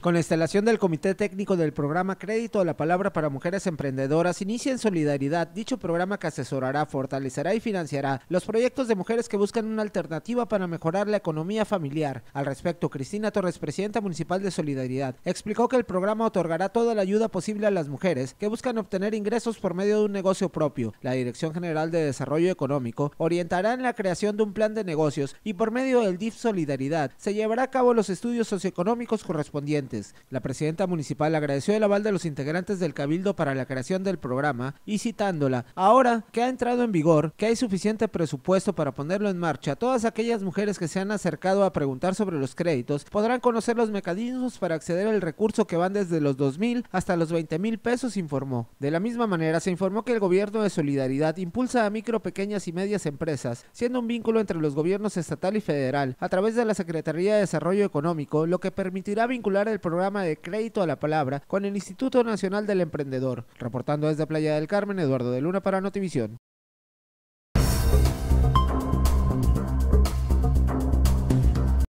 Con la instalación del Comité Técnico del Programa Crédito a la Palabra para Mujeres Emprendedoras, inicia en solidaridad dicho programa que asesorará, fortalecerá y financiará los proyectos de mujeres que buscan una alternativa para mejorar la economía familiar. Al respecto, Cristina Torres, presidenta municipal de Solidaridad, explicó que el programa otorgará toda la ayuda posible a las mujeres que buscan obtener ingresos por medio de un negocio propio. La Dirección General de Desarrollo Económico orientará en la creación de un plan de negocios y por medio del DIF Solidaridad se llevará a cabo los estudios socioeconómicos correspondientes la presidenta municipal agradeció el aval de los integrantes del Cabildo para la creación del programa y citándola, ahora que ha entrado en vigor, que hay suficiente presupuesto para ponerlo en marcha, todas aquellas mujeres que se han acercado a preguntar sobre los créditos podrán conocer los mecanismos para acceder al recurso que van desde los mil hasta los mil pesos, informó. De la misma manera, se informó que el gobierno de Solidaridad impulsa a micro, pequeñas y medias empresas, siendo un vínculo entre los gobiernos estatal y federal, a través de la Secretaría de Desarrollo Económico, lo que permitirá vincular el programa de crédito a la palabra con el Instituto Nacional del Emprendedor. Reportando desde Playa del Carmen, Eduardo de Luna para Notivisión.